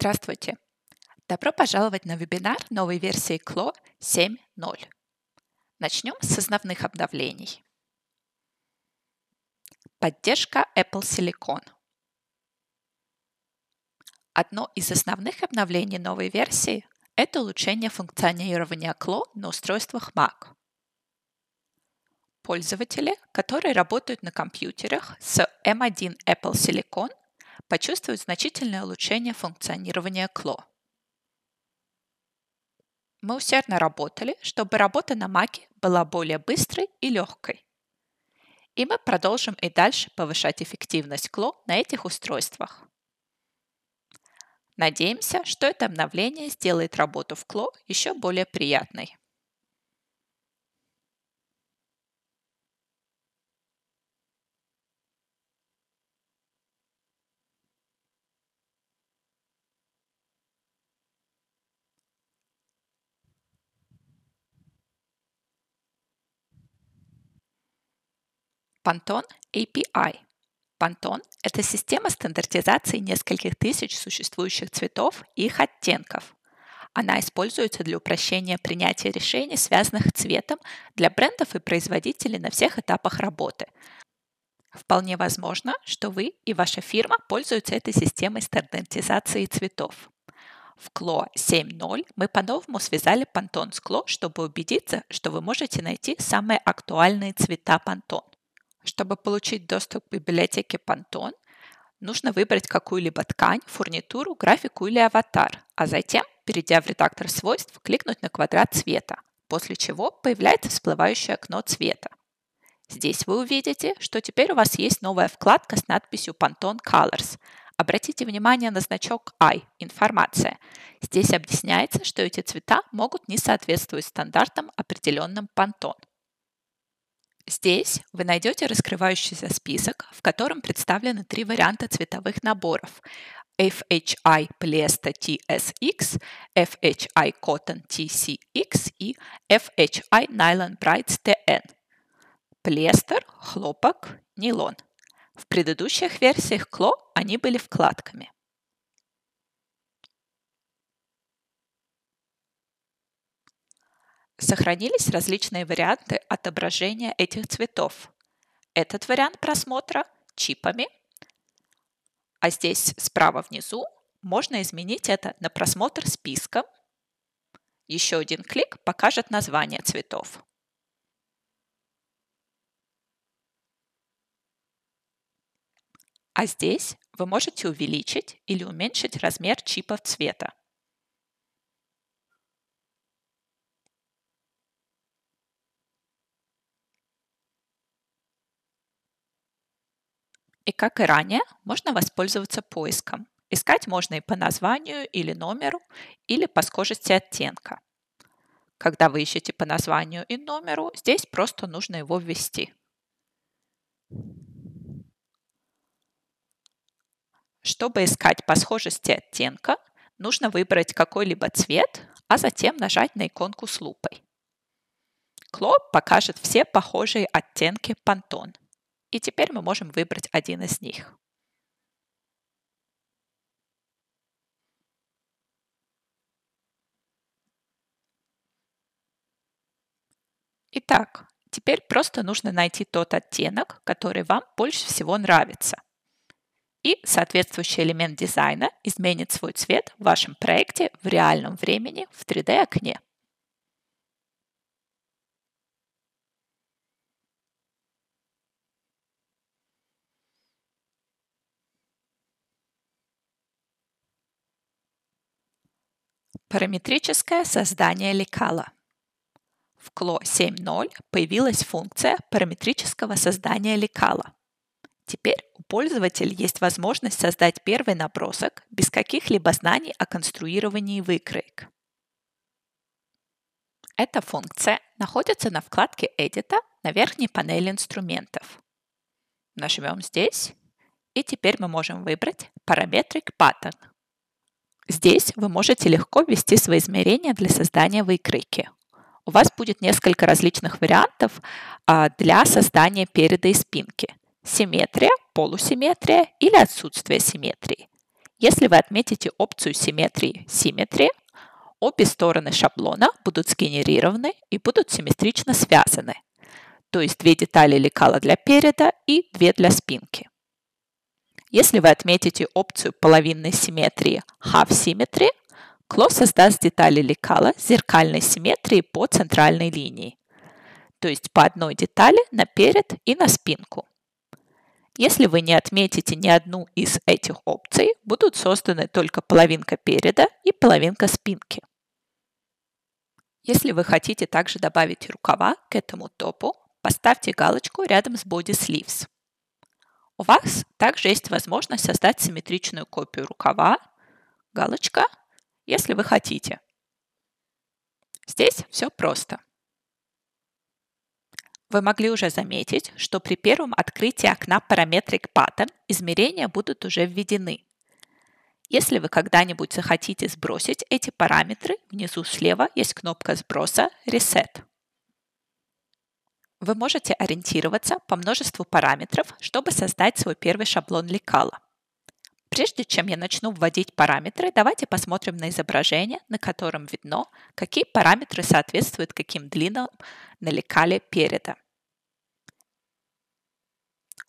Здравствуйте! Добро пожаловать на вебинар новой версии CLO 7.0. Начнем с основных обновлений. Поддержка Apple Silicon. Одно из основных обновлений новой версии – это улучшение функционирования CLO на устройствах Mac. Пользователи, которые работают на компьютерах с M1 эм Apple Silicon, почувствовать значительное улучшение функционирования КЛО. Мы усердно работали, чтобы работа на Маке была более быстрой и легкой. И мы продолжим и дальше повышать эффективность КЛО на этих устройствах. Надеемся, что это обновление сделает работу в КЛО еще более приятной. Pantone API. Pantone – это система стандартизации нескольких тысяч существующих цветов и их оттенков. Она используется для упрощения принятия решений, связанных цветом, для брендов и производителей на всех этапах работы. Вполне возможно, что вы и ваша фирма пользуются этой системой стандартизации цветов. В CLO 7.0 мы по-новому связали Pantone с CLO, чтобы убедиться, что вы можете найти самые актуальные цвета Pantone. Чтобы получить доступ к библиотеке Pantone, нужно выбрать какую-либо ткань, фурнитуру, графику или аватар, а затем, перейдя в редактор свойств, кликнуть на квадрат цвета, после чего появляется всплывающее окно цвета. Здесь вы увидите, что теперь у вас есть новая вкладка с надписью Pantone Colors. Обратите внимание на значок I – информация. Здесь объясняется, что эти цвета могут не соответствовать стандартам, определенным Pantone. Здесь вы найдете раскрывающийся список, в котором представлены три варианта цветовых наборов FHI Polyester TSX, FHI Cotton TCX и FHI Nylon Brights TN. Полиэстер, хлопок, нейлон. В предыдущих версиях Кло они были вкладками – Сохранились различные варианты отображения этих цветов. Этот вариант просмотра чипами, а здесь справа внизу можно изменить это на просмотр списком. Еще один клик покажет название цветов. А здесь вы можете увеличить или уменьшить размер чипов цвета. как и ранее, можно воспользоваться поиском. Искать можно и по названию, или номеру, или по схожести оттенка. Когда вы ищете по названию и номеру, здесь просто нужно его ввести. Чтобы искать по схожести оттенка, нужно выбрать какой-либо цвет, а затем нажать на иконку с лупой. Клоп покажет все похожие оттенки Pantone. И теперь мы можем выбрать один из них. Итак, теперь просто нужно найти тот оттенок, который вам больше всего нравится. И соответствующий элемент дизайна изменит свой цвет в вашем проекте в реальном времени в 3D-окне. Параметрическое создание лекала. В CLO 7.0 появилась функция параметрического создания лекала. Теперь у пользователя есть возможность создать первый набросок без каких-либо знаний о конструировании выкроек. Эта функция находится на вкладке «Эдита» на верхней панели инструментов. Нажмем здесь, и теперь мы можем выбрать «Параметрик паттерн», Здесь вы можете легко ввести свои измерения для создания выкройки. У вас будет несколько различных вариантов а, для создания переда и спинки. Симметрия, полусимметрия или отсутствие симметрии. Если вы отметите опцию симметрии симметрия, обе стороны шаблона будут сгенерированы и будут симметрично связаны, то есть две детали лекала для переда и две для спинки. Если вы отметите опцию половинной симметрии Half Symmetry, Кло создаст детали лекала зеркальной симметрии по центральной линии, то есть по одной детали на перед и на спинку. Если вы не отметите ни одну из этих опций, будут созданы только половинка переда и половинка спинки. Если вы хотите также добавить рукава к этому топу, поставьте галочку рядом с Body Sleeves. У вас также есть возможность создать симметричную копию рукава, галочка, если вы хотите. Здесь все просто. Вы могли уже заметить, что при первом открытии окна Parametric Pattern измерения будут уже введены. Если вы когда-нибудь захотите сбросить эти параметры, внизу слева есть кнопка сброса Reset. Вы можете ориентироваться по множеству параметров, чтобы создать свой первый шаблон лекала. Прежде чем я начну вводить параметры, давайте посмотрим на изображение, на котором видно, какие параметры соответствуют каким длинам на лекале переда.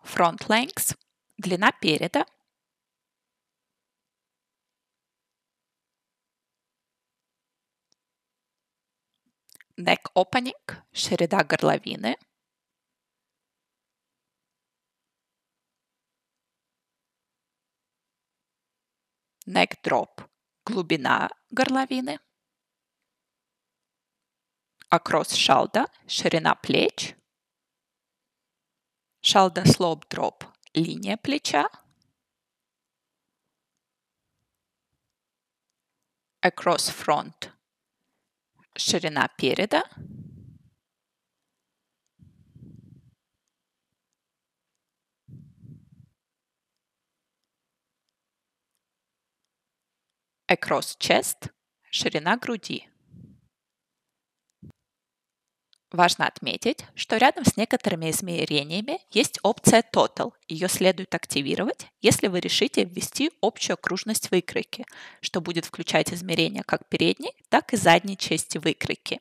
Front length – длина переда – neck opening, ширина горловины. Neck drop, глубина горловины. Across shoulder, ширина плеч. Shoulder slope drop, линия плеча. Across front, ширина переда. Across chest – ширина груди. Важно отметить, что рядом с некоторыми измерениями есть опция Total. Ее следует активировать, если вы решите ввести общую окружность выкройки, что будет включать измерения как передней, так и задней части выкройки.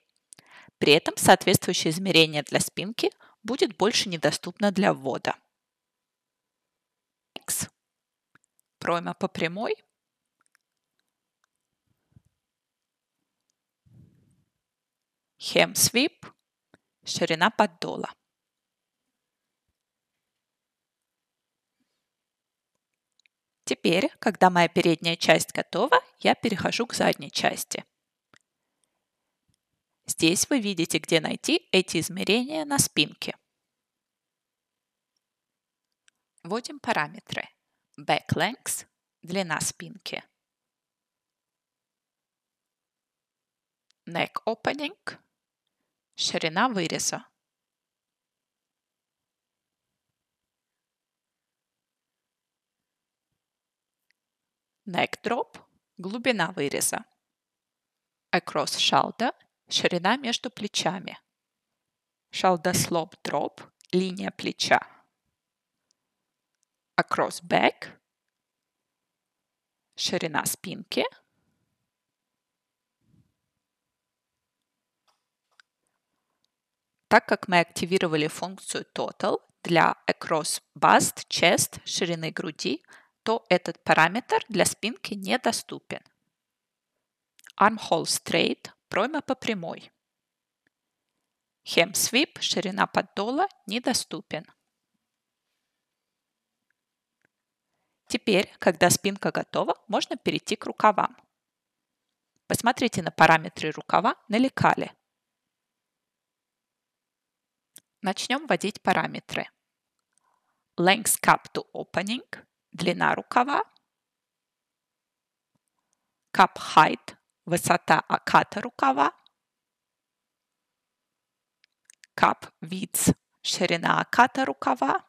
При этом соответствующее измерение для спинки будет больше недоступно для ввода. X. Пройма по прямой – Хемсвип, ширина поддола. Теперь, когда моя передняя часть готова, я перехожу к задней части. Здесь вы видите, где найти эти измерения на спинке. Вводим параметры. Back length – длина спинки. Neck opening – Ширина выреза. Neck глубина выреза. Across shoulder – ширина между плечами. Shoulder slope drop – линия плеча. Across back – ширина спинки – Так как мы активировали функцию Total для Across Bust, Chest, ширины груди, то этот параметр для спинки недоступен. Armhole Straight – пройма по прямой. Hem Sweep – ширина поддола недоступен. Теперь, когда спинка готова, можно перейти к рукавам. Посмотрите на параметры рукава на лекале. Начнем вводить параметры. Length cup to opening – длина рукава. cup height – высота оката рукава. cup width – ширина оката рукава.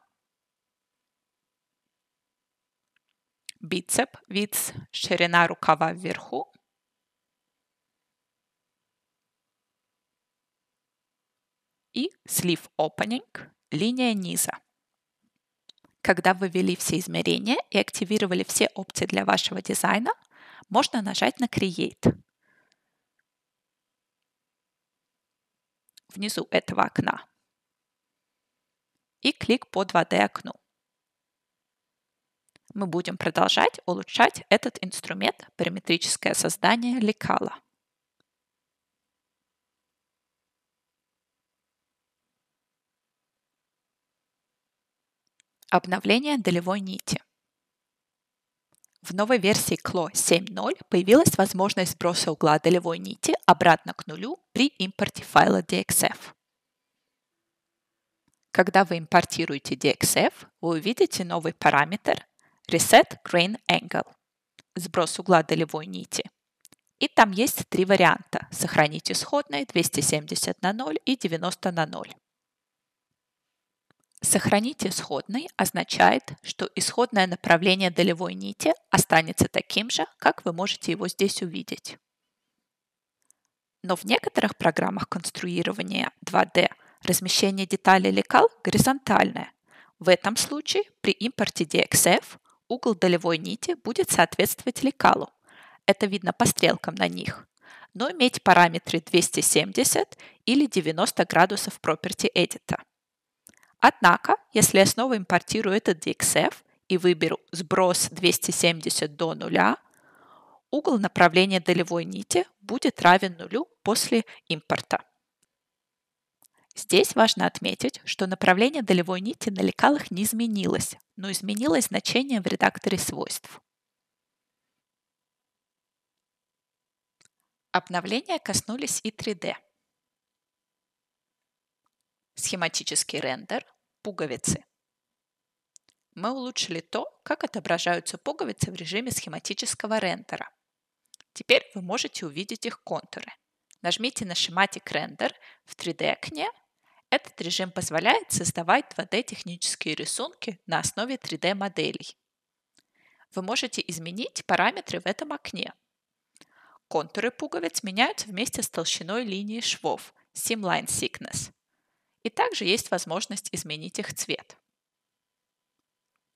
Бицеп – width – ширина рукава вверху. и слив opening – линия низа. Когда вы ввели все измерения и активировали все опции для вашего дизайна, можно нажать на Create. Внизу этого окна. И клик по 2D окну. Мы будем продолжать улучшать этот инструмент параметрическое создание лекала. Обновление долевой нити. В новой версии CLO 7.0 появилась возможность сброса угла долевой нити обратно к нулю при импорте файла DXF. Когда вы импортируете DXF, вы увидите новый параметр Reset Grain Angle – сброс угла долевой нити. И там есть три варианта – сохранить исходные 270 на 0 и 90 на 0. Сохранить исходный означает, что исходное направление долевой нити останется таким же, как вы можете его здесь увидеть. Но в некоторых программах конструирования 2D размещение деталей лекал горизонтальное. В этом случае при импорте DXF угол долевой нити будет соответствовать лекалу. Это видно по стрелкам на них. Но иметь параметры 270 или 90 градусов property Editor. Однако, если я снова импортирую этот DXF и выберу сброс 270 до нуля, угол направления долевой нити будет равен нулю после импорта. Здесь важно отметить, что направление долевой нити на лекалах не изменилось, но изменилось значение в редакторе свойств. Обновления коснулись и 3D схематический рендер, пуговицы. Мы улучшили то, как отображаются пуговицы в режиме схематического рендера. Теперь вы можете увидеть их контуры. Нажмите на Schematic Render в 3D-окне. Этот режим позволяет создавать 2D-технические рисунки на основе 3D-моделей. Вы можете изменить параметры в этом окне. Контуры пуговиц меняются вместе с толщиной линии швов – Seamline Thickness – и также есть возможность изменить их цвет.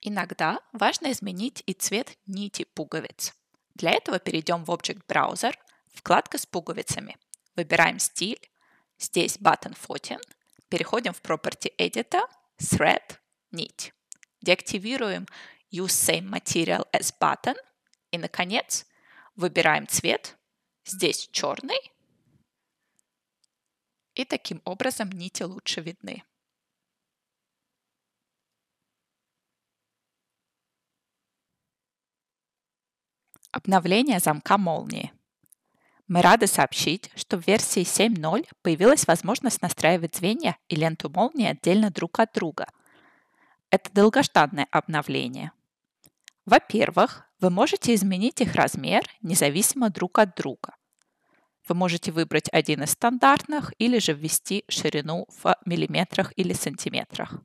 Иногда важно изменить и цвет нити пуговиц. Для этого перейдем в Object Browser, вкладка с пуговицами. Выбираем стиль, здесь Button Footing, переходим в Property Editor, Thread, нить. Деактивируем Use Same Material as Button и, наконец, выбираем цвет. Здесь черный, и таким образом нити лучше видны. Обновление замка молнии. Мы рады сообщить, что в версии 7.0 появилась возможность настраивать звенья и ленту молнии отдельно друг от друга. Это долгожданное обновление. Во-первых, вы можете изменить их размер независимо друг от друга – вы можете выбрать один из стандартных или же ввести ширину в миллиметрах или сантиметрах.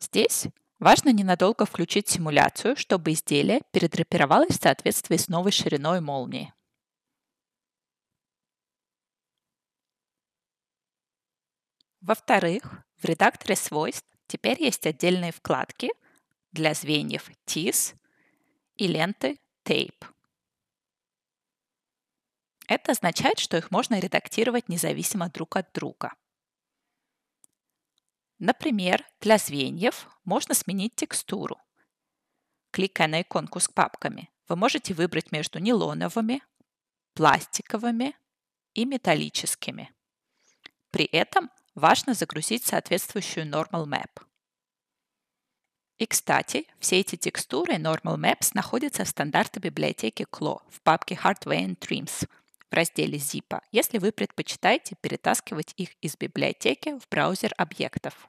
Здесь важно ненадолго включить симуляцию, чтобы изделие передрапировалось в соответствии с новой шириной молнии. Во-вторых, в редакторе свойств теперь есть отдельные вкладки – для звеньев TIS и ленты Tape. Это означает, что их можно редактировать независимо друг от друга. Например, для звеньев можно сменить текстуру. Кликая на иконку с папками, вы можете выбрать между нейлоновыми, пластиковыми и металлическими. При этом важно загрузить соответствующую normal map. И, кстати, все эти текстуры Normal Maps находятся в стандарте библиотеки CLO в папке Hardware and Trims в разделе Zip, если вы предпочитаете перетаскивать их из библиотеки в браузер объектов.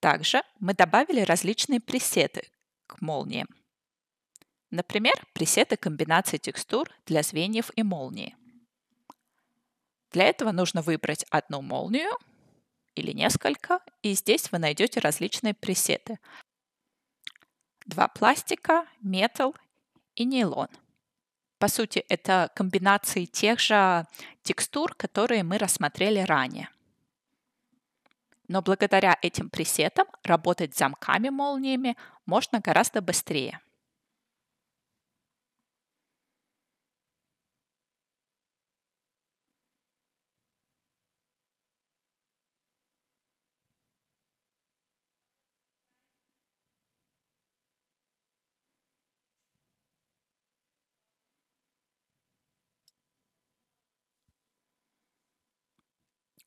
Также мы добавили различные пресеты к молниям. Например, пресеты комбинации текстур для звеньев и молнии. Для этого нужно выбрать одну молнию или несколько, и здесь вы найдете различные пресеты. Два пластика, металл и нейлон. По сути, это комбинации тех же текстур, которые мы рассмотрели ранее. Но благодаря этим пресетам работать с замками молниями можно гораздо быстрее –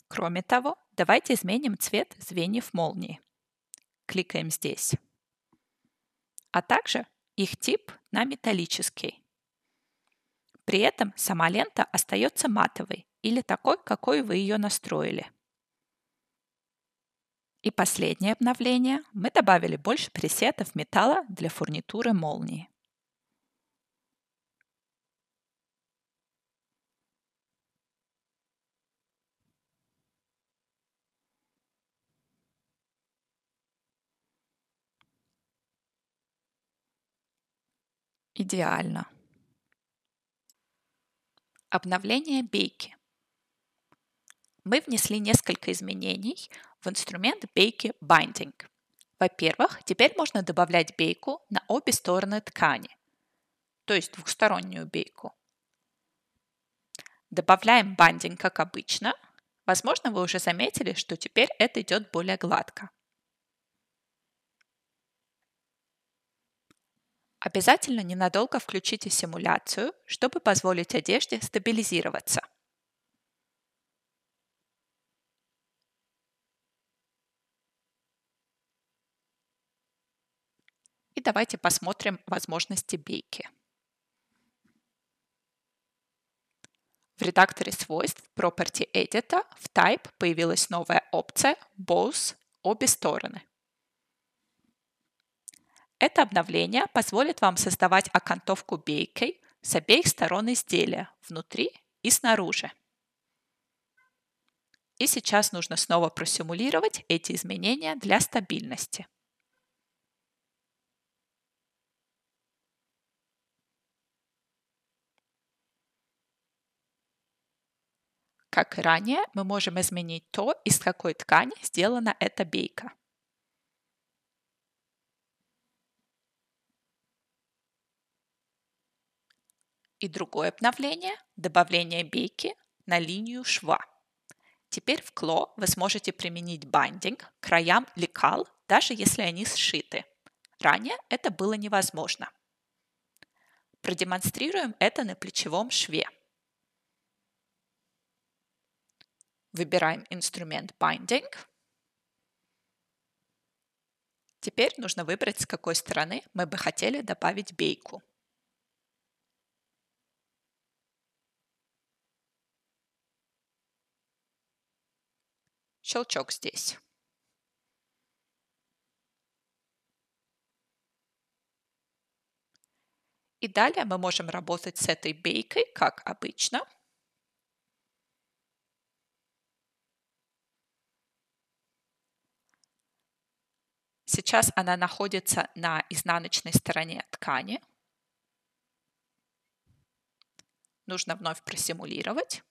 Кроме того, давайте изменим цвет звеньев молнии. Кликаем здесь. А также их тип на металлический. При этом сама лента остается матовой или такой, какой вы ее настроили. И последнее обновление. Мы добавили больше пресетов металла для фурнитуры молнии. идеально. Обновление бейки. Мы внесли несколько изменений в инструмент бейки Binding. Во-первых, теперь можно добавлять бейку на обе стороны ткани, то есть двухстороннюю бейку. Добавляем бандинг, как обычно. Возможно, вы уже заметили, что теперь это идет более гладко – Обязательно ненадолго включите симуляцию, чтобы позволить одежде стабилизироваться. И давайте посмотрим возможности бейки. В редакторе свойств Property Editor в Type появилась новая опция Both – обе стороны – это обновление позволит вам создавать окантовку бейкой с обеих сторон изделия, внутри и снаружи. И сейчас нужно снова просимулировать эти изменения для стабильности. Как и ранее, мы можем изменить то, из какой ткани сделана эта бейка. И другое обновление – добавление бейки на линию шва. Теперь в кло вы сможете применить бандинг к краям лекал, даже если они сшиты. Ранее это было невозможно. Продемонстрируем это на плечевом шве. Выбираем инструмент Binding. Теперь нужно выбрать, с какой стороны мы бы хотели добавить бейку – щелчок здесь. И далее мы можем работать с этой бейкой, как обычно. Сейчас она находится на изнаночной стороне ткани. Нужно вновь просимулировать.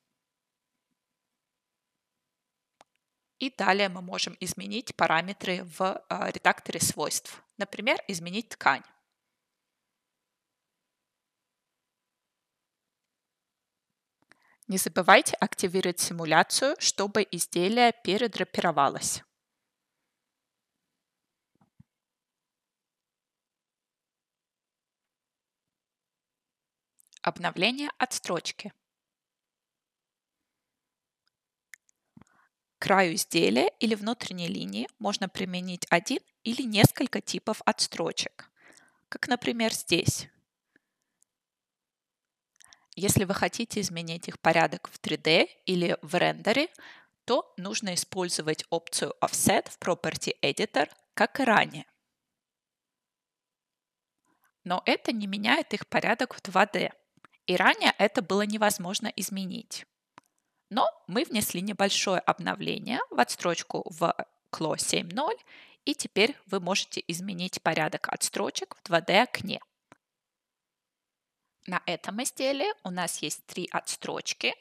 И далее мы можем изменить параметры в а, редакторе свойств. Например, изменить ткань. Не забывайте активировать симуляцию, чтобы изделие передрапировалось. Обновление от строчки. краю изделия или внутренней линии можно применить один или несколько типов отстрочек, как, например, здесь. Если вы хотите изменить их порядок в 3D или в рендере, то нужно использовать опцию Offset в Property Editor, как и ранее. Но это не меняет их порядок в 2D. И ранее это было невозможно изменить. Но мы внесли небольшое обновление в отстрочку в CLO 7.0, и теперь вы можете изменить порядок отстрочек в 2D-окне. На этом изделии у нас есть три отстрочки,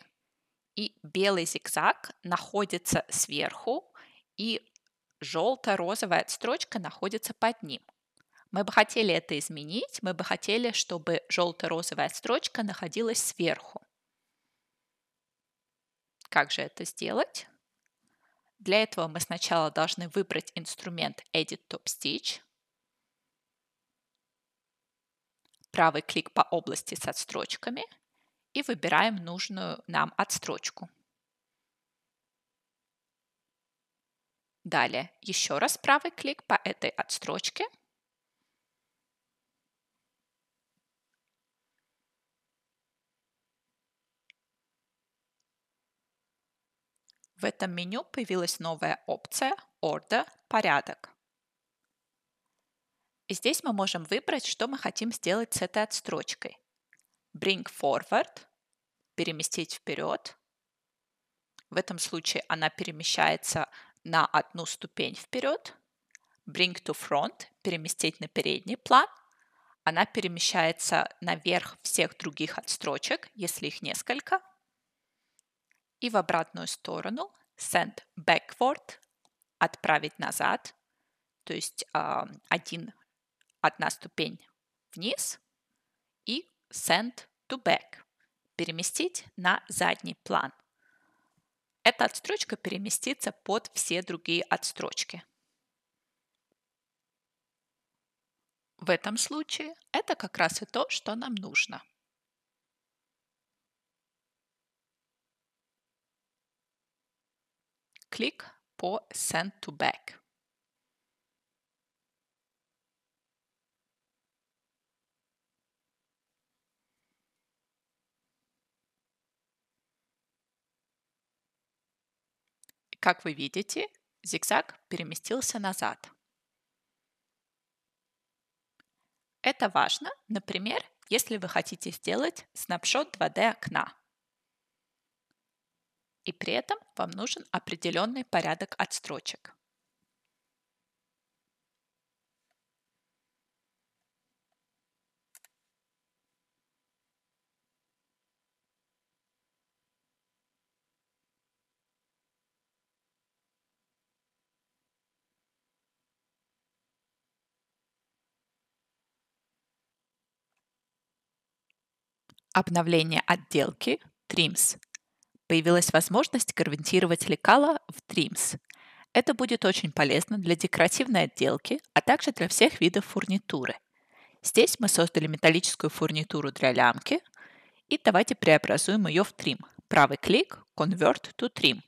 и белый зигзаг находится сверху, и желто-розовая отстрочка находится под ним. Мы бы хотели это изменить, мы бы хотели, чтобы желто-розовая отстрочка находилась сверху. Как же это сделать? Для этого мы сначала должны выбрать инструмент Edit Top Stitch. Правый клик по области с отстрочками и выбираем нужную нам отстрочку. Далее еще раз правый клик по этой отстрочке – В этом меню появилась новая опция «Order» – «Порядок». И здесь мы можем выбрать, что мы хотим сделать с этой отстрочкой. Bring forward – переместить вперед. В этом случае она перемещается на одну ступень вперед. Bring to front – переместить на передний план. Она перемещается наверх всех других отстрочек, если их несколько – и в обратную сторону send backward – отправить назад, то есть э, один, одна ступень вниз, и send to back – переместить на задний план. Эта отстрочка переместится под все другие отстрочки. В этом случае это как раз и то, что нам нужно – Клик по Send to Back. Как вы видите, зигзаг переместился назад. Это важно, например, если вы хотите сделать снапшот 2D окна – и при этом вам нужен определенный порядок отстрочек. обновление отделки Trims появилась возможность гарантировать лекала в Dreams. Это будет очень полезно для декоративной отделки, а также для всех видов фурнитуры. Здесь мы создали металлическую фурнитуру для лямки, и давайте преобразуем ее в Trim. Правый клик Convert to Trim.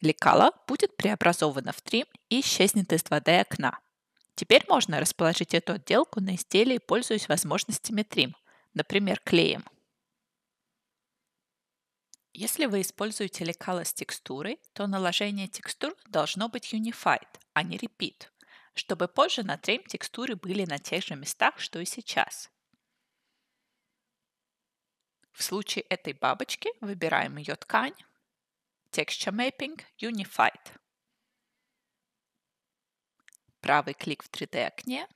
Лекала будет преобразована в Trim и исчезнет из 2D окна. Теперь можно расположить эту отделку на изделии, пользуясь возможностями Trim, например, клеем – если вы используете лекало с текстурой, то наложение текстур должно быть Unified, а не Repeat, чтобы позже на трем текстуры были на тех же местах, что и сейчас. В случае этой бабочки выбираем ее ткань, Texture Mapping Unified. Правый клик в 3D-окне,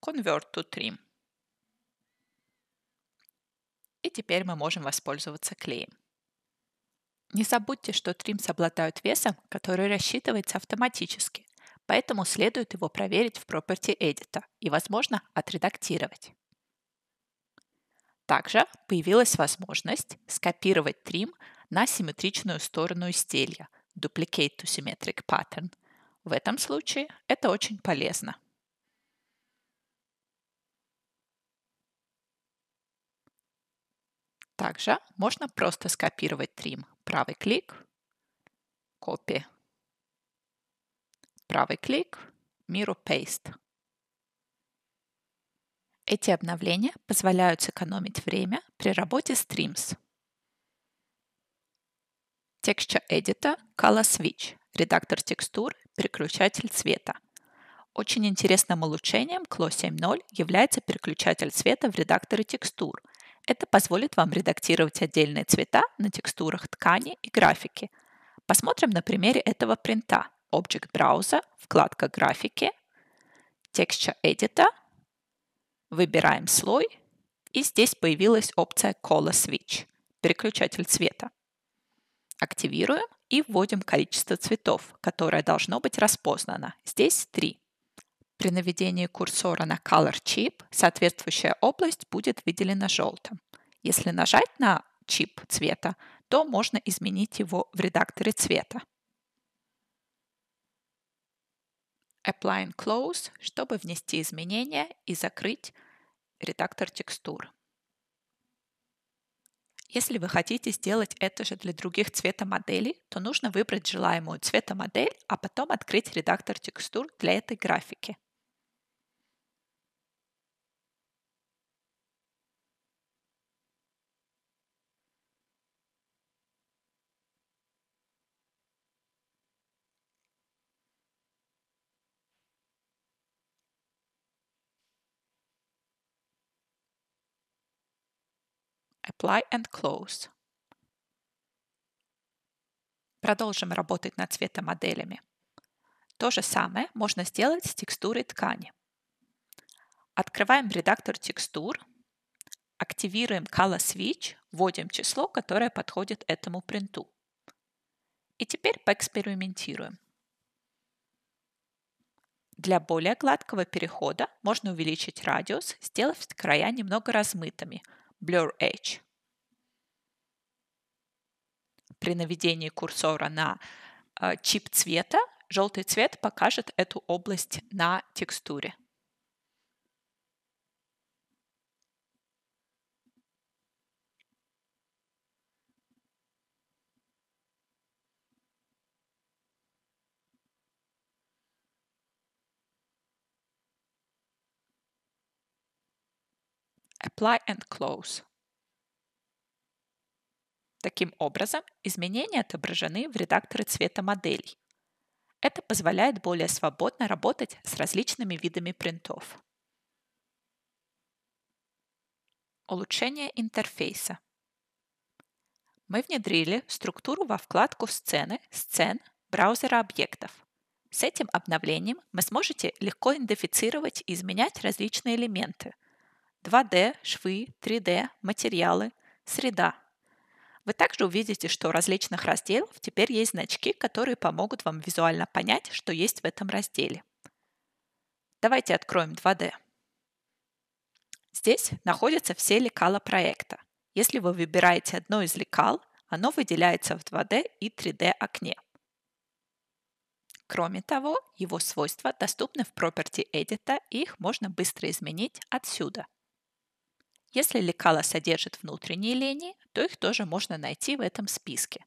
Convert to Trim – и теперь мы можем воспользоваться клеем. Не забудьте, что тримс обладают весом, который рассчитывается автоматически, поэтому следует его проверить в Property Edit и, возможно, отредактировать. Также появилась возможность скопировать трим на симметричную сторону изделия Duplicate to Symmetric Pattern. В этом случае это очень полезно – Также можно просто скопировать трим. Правый клик, копи. Правый клик, миру paste. Эти обновления позволяют сэкономить время при работе с Trims. Texture Editor Color Switch – редактор текстур, переключатель цвета. Очень интересным улучшением Clo 7.0 является переключатель цвета в редакторе текстур – это позволит вам редактировать отдельные цвета на текстурах ткани и графики. Посмотрим на примере этого принта. Object Browser, вкладка «Графики», Texture Editor, выбираем слой, и здесь появилась опция Color Switch, переключатель цвета. Активируем и вводим количество цветов, которое должно быть распознано. Здесь три. При наведении курсора на Color Chip соответствующая область будет выделена желтым. Если нажать на чип цвета, то можно изменить его в редакторе цвета. Apply and Close, чтобы внести изменения и закрыть редактор текстур. Если вы хотите сделать это же для других цветомоделей, то нужно выбрать желаемую цветомодель, а потом открыть редактор текстур для этой графики. Apply and Close. Продолжим работать над цветомоделями. То же самое можно сделать с текстурой ткани. Открываем редактор текстур, активируем Color Switch, вводим число, которое подходит этому принту. И теперь поэкспериментируем. Для более гладкого перехода можно увеличить радиус, сделав края немного размытыми – Blur Edge при наведении курсора на э, чип цвета, желтый цвет покажет эту область на текстуре. apply and close. Таким образом, изменения отображены в редакторе цвета моделей. Это позволяет более свободно работать с различными видами принтов. Улучшение интерфейса. Мы внедрили структуру во вкладку «Сцены» сцен браузера объектов. С этим обновлением вы сможете легко идентифицировать и изменять различные элементы – 2D, швы, 3D, материалы, среда – вы также увидите, что у различных разделов теперь есть значки, которые помогут вам визуально понять, что есть в этом разделе. Давайте откроем 2D. Здесь находятся все лекала проекта. Если вы выбираете одно из лекал, оно выделяется в 2D и 3D окне. Кроме того, его свойства доступны в Property Edit, и их можно быстро изменить отсюда – если лекала содержит внутренние линии, то их тоже можно найти в этом списке.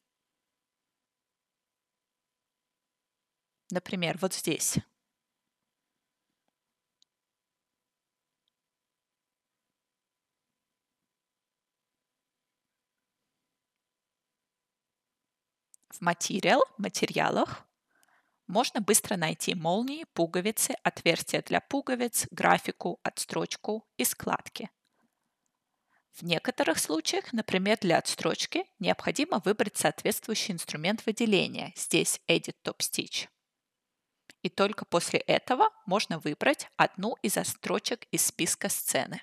Например, вот здесь. В материал, материалах можно быстро найти молнии, пуговицы, отверстия для пуговиц, графику, отстрочку и складки – в некоторых случаях, например, для отстрочки, необходимо выбрать соответствующий инструмент выделения, здесь Edit Top Stitch. И только после этого можно выбрать одну из отстрочек из списка сцены.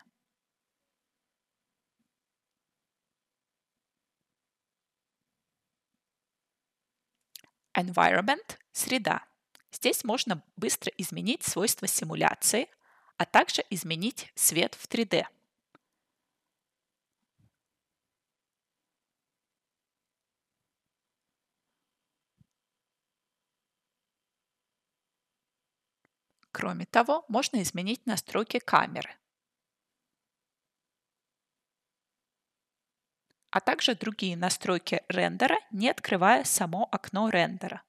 Environment – среда. Здесь можно быстро изменить свойства симуляции, а также изменить свет в 3D – Кроме того, можно изменить настройки камеры, а также другие настройки рендера, не открывая само окно рендера.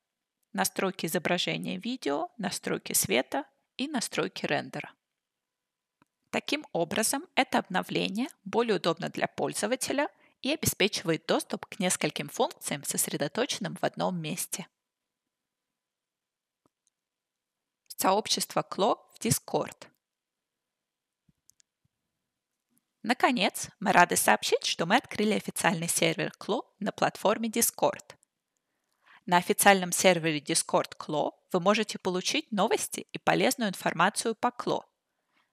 Настройки изображения видео, настройки света и настройки рендера. Таким образом, это обновление более удобно для пользователя и обеспечивает доступ к нескольким функциям, сосредоточенным в одном месте. сообщество КЛО в Discord. Наконец, мы рады сообщить, что мы открыли официальный сервер КЛО на платформе Discord. На официальном сервере Discord КЛО вы можете получить новости и полезную информацию по КЛО.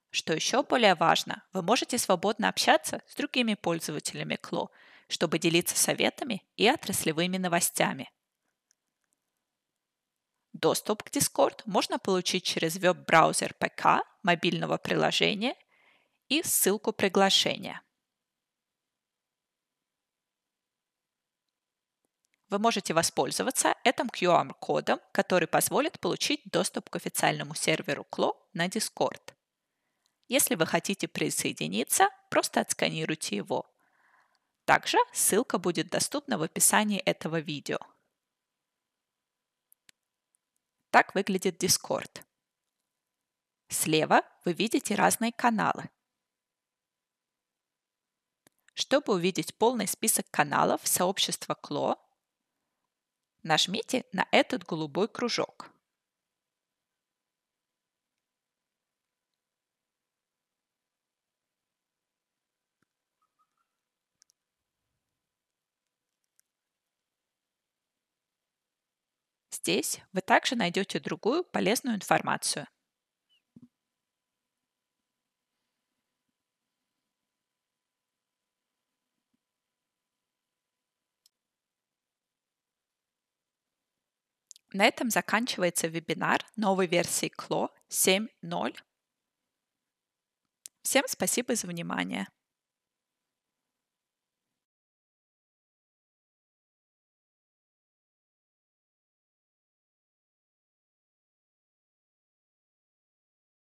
Что еще более важно, вы можете свободно общаться с другими пользователями КЛО, чтобы делиться советами и отраслевыми новостями – Доступ к Discord можно получить через веб-браузер ПК, мобильного приложения и ссылку приглашения. Вы можете воспользоваться этим QR-кодом, который позволит получить доступ к официальному серверу кло на Discord. Если вы хотите присоединиться, просто отсканируйте его. Также ссылка будет доступна в описании этого видео – так выглядит Discord. Слева вы видите разные каналы. Чтобы увидеть полный список каналов сообщества КЛО, нажмите на этот голубой кружок – Здесь вы также найдете другую полезную информацию. На этом заканчивается вебинар новой версии CLO 7.0. Всем спасибо за внимание.